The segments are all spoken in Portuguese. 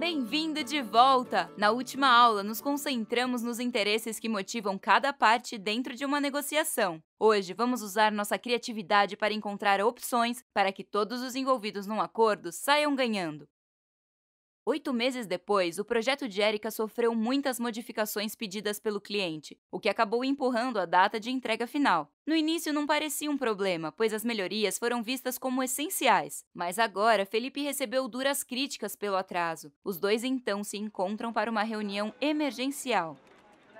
Bem-vindo de volta! Na última aula, nos concentramos nos interesses que motivam cada parte dentro de uma negociação. Hoje, vamos usar nossa criatividade para encontrar opções para que todos os envolvidos num acordo saiam ganhando. Oito meses depois, o projeto de Erika sofreu muitas modificações pedidas pelo cliente, o que acabou empurrando a data de entrega final. No início não parecia um problema, pois as melhorias foram vistas como essenciais, mas agora Felipe recebeu duras críticas pelo atraso. Os dois então se encontram para uma reunião emergencial.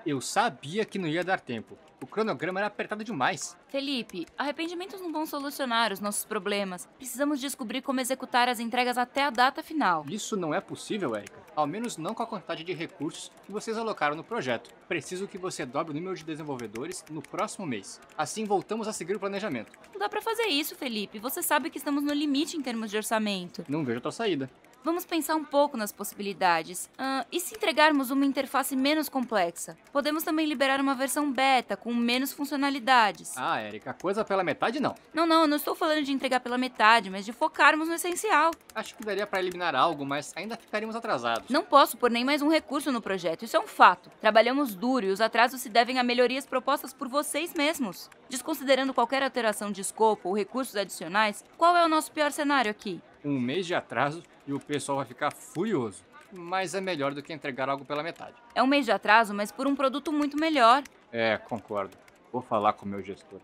Eu sabia que não ia dar tempo. O cronograma era apertado demais. Felipe, arrependimentos não vão solucionar os nossos problemas. Precisamos descobrir como executar as entregas até a data final. Isso não é possível, Erika. Ao menos não com a quantidade de recursos que vocês alocaram no projeto. Preciso que você dobre o número de desenvolvedores no próximo mês. Assim voltamos a seguir o planejamento. Não dá para fazer isso, Felipe. Você sabe que estamos no limite em termos de orçamento. Não vejo outra saída. Vamos pensar um pouco nas possibilidades. e se entregarmos uma interface menos complexa? Podemos também liberar uma versão beta com menos funcionalidades. Ah, Erika, coisa pela metade não. Não, não, não estou falando de entregar pela metade, mas de focarmos no essencial. Acho que daria para eliminar algo, mas ainda ficaríamos atrasados. Não posso pôr nem mais um recurso no projeto, isso é um fato. Trabalhamos duro e os atrasos se devem a melhorias propostas por vocês mesmos. Desconsiderando qualquer alteração de escopo ou recursos adicionais, qual é o nosso pior cenário aqui? um mês de atraso e o pessoal vai ficar furioso. Mas é melhor do que entregar algo pela metade. É um mês de atraso, mas por um produto muito melhor. É, concordo. Vou falar com o meu gestor.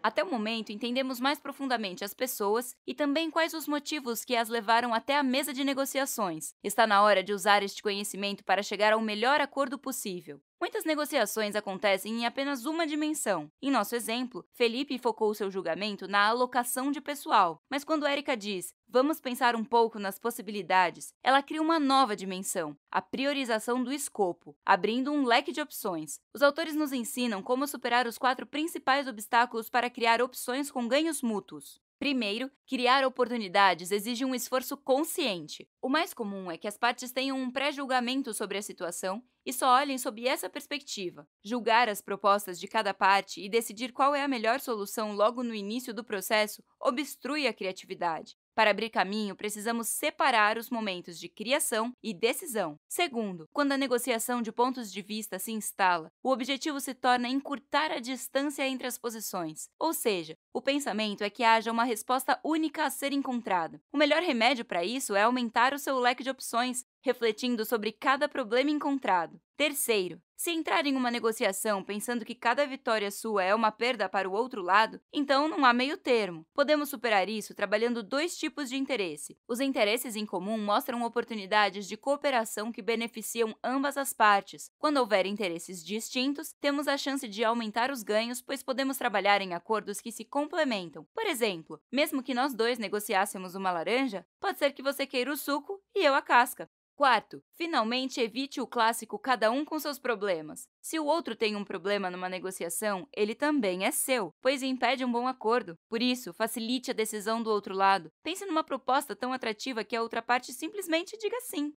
Até o momento, entendemos mais profundamente as pessoas e também quais os motivos que as levaram até a mesa de negociações. Está na hora de usar este conhecimento para chegar ao melhor acordo possível. Muitas negociações acontecem em apenas uma dimensão. Em nosso exemplo, Felipe focou seu julgamento na alocação de pessoal, mas quando Erika diz vamos pensar um pouco nas possibilidades, ela cria uma nova dimensão, a priorização do escopo, abrindo um leque de opções. Os autores nos ensinam como superar os quatro principais obstáculos para criar opções com ganhos mútuos. Primeiro, criar oportunidades exige um esforço consciente. O mais comum é que as partes tenham um pré-julgamento sobre a situação e só olhem sob essa perspectiva. Julgar as propostas de cada parte e decidir qual é a melhor solução logo no início do processo obstrui a criatividade. Para abrir caminho, precisamos separar os momentos de criação e decisão. Segundo, quando a negociação de pontos de vista se instala, o objetivo se torna encurtar a distância entre as posições. Ou seja, o pensamento é que haja uma resposta única a ser encontrada. O melhor remédio para isso é aumentar o seu leque de opções, refletindo sobre cada problema encontrado. Terceiro, se entrar em uma negociação pensando que cada vitória sua é uma perda para o outro lado, então não há meio termo. Podemos superar isso trabalhando dois tipos de interesse. Os interesses em comum mostram oportunidades de cooperação que beneficiam ambas as partes. Quando houver interesses distintos, temos a chance de aumentar os ganhos, pois podemos trabalhar em acordos que se complementam. Por exemplo, mesmo que nós dois negociássemos uma laranja, pode ser que você queira o suco e eu a casca. Quarto, finalmente evite o clássico cada um com seus problemas. Se o outro tem um problema numa negociação, ele também é seu, pois impede um bom acordo. Por isso, facilite a decisão do outro lado. Pense numa proposta tão atrativa que a outra parte simplesmente diga sim.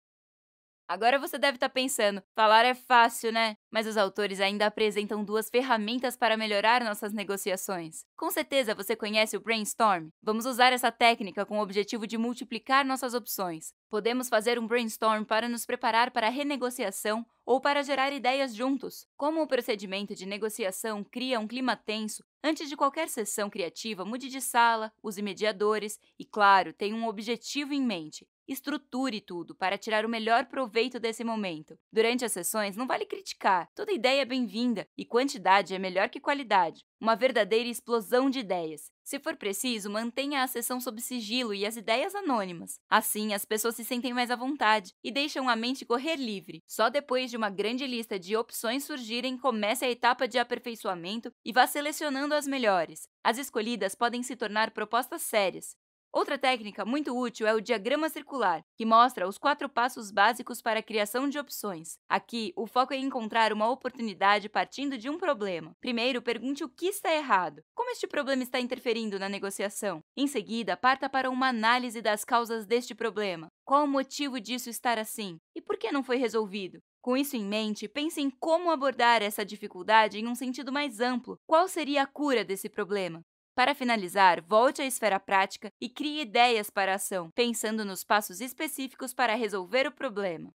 Agora você deve estar tá pensando, falar é fácil, né? Mas os autores ainda apresentam duas ferramentas para melhorar nossas negociações. Com certeza você conhece o brainstorm. Vamos usar essa técnica com o objetivo de multiplicar nossas opções. Podemos fazer um brainstorm para nos preparar para a renegociação ou para gerar ideias juntos. Como o procedimento de negociação cria um clima tenso, antes de qualquer sessão criativa, mude de sala, use mediadores e, claro, tenha um objetivo em mente. Estruture tudo para tirar o melhor proveito desse momento. Durante as sessões, não vale criticar, toda ideia é bem-vinda e quantidade é melhor que qualidade. Uma verdadeira explosão de ideias. Se for preciso, mantenha a sessão sob sigilo e as ideias anônimas. Assim, as pessoas se sentem mais à vontade e deixam a mente correr livre. Só depois de uma grande lista de opções surgirem, comece a etapa de aperfeiçoamento e vá selecionando as melhores. As escolhidas podem se tornar propostas sérias. Outra técnica muito útil é o diagrama circular, que mostra os quatro passos básicos para a criação de opções. Aqui, o foco é encontrar uma oportunidade partindo de um problema. Primeiro, pergunte o que está errado, como este problema está interferindo na negociação. Em seguida, parta para uma análise das causas deste problema. Qual o motivo disso estar assim? E por que não foi resolvido? Com isso em mente, pense em como abordar essa dificuldade em um sentido mais amplo. Qual seria a cura desse problema? Para finalizar, volte à esfera prática e crie ideias para a ação, pensando nos passos específicos para resolver o problema.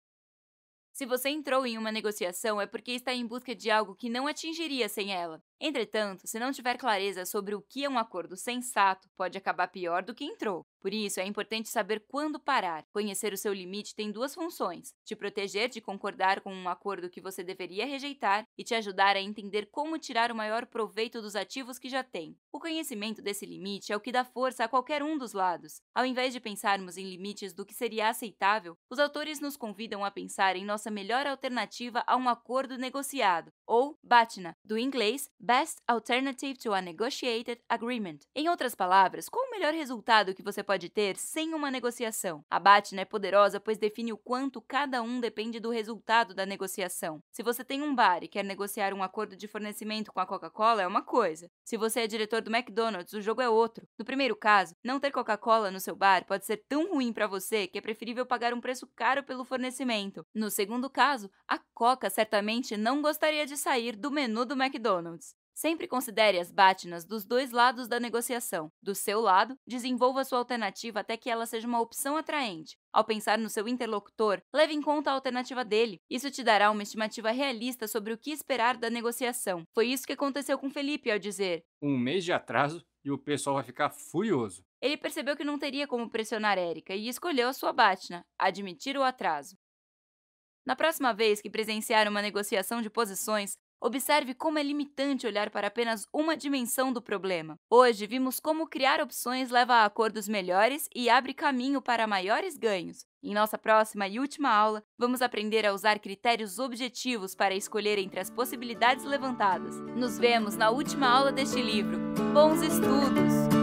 Se você entrou em uma negociação, é porque está em busca de algo que não atingiria sem ela. Entretanto, se não tiver clareza sobre o que é um acordo sensato, pode acabar pior do que entrou. Por isso, é importante saber quando parar. Conhecer o seu limite tem duas funções: te proteger de concordar com um acordo que você deveria rejeitar e te ajudar a entender como tirar o maior proveito dos ativos que já tem. O conhecimento desse limite é o que dá força a qualquer um dos lados. Ao invés de pensarmos em limites do que seria aceitável, os autores nos convidam a pensar em nossa melhor alternativa a um acordo negociado, ou BATNA, do inglês Best Alternative to a Negotiated Agreement. Em outras palavras, qual o melhor resultado que você pode ter sem uma negociação? A Batna né, é poderosa pois define o quanto cada um depende do resultado da negociação. Se você tem um bar e quer negociar um acordo de fornecimento com a Coca-Cola, é uma coisa. Se você é diretor do McDonald's, o jogo é outro. No primeiro caso, não ter Coca-Cola no seu bar pode ser tão ruim para você que é preferível pagar um preço caro pelo fornecimento. No segundo caso, a Coca certamente não gostaria de sair do menu do McDonald's. Sempre considere as batinas dos dois lados da negociação. Do seu lado, desenvolva sua alternativa até que ela seja uma opção atraente. Ao pensar no seu interlocutor, leve em conta a alternativa dele. Isso te dará uma estimativa realista sobre o que esperar da negociação. Foi isso que aconteceu com Felipe ao dizer: Um mês de atraso e o pessoal vai ficar furioso. Ele percebeu que não teria como pressionar Erika e escolheu a sua batina, admitir o atraso. Na próxima vez que presenciar uma negociação de posições, Observe como é limitante olhar para apenas uma dimensão do problema. Hoje, vimos como criar opções leva a acordos melhores e abre caminho para maiores ganhos. Em nossa próxima e última aula, vamos aprender a usar critérios objetivos para escolher entre as possibilidades levantadas. Nos vemos na última aula deste livro. Bons estudos!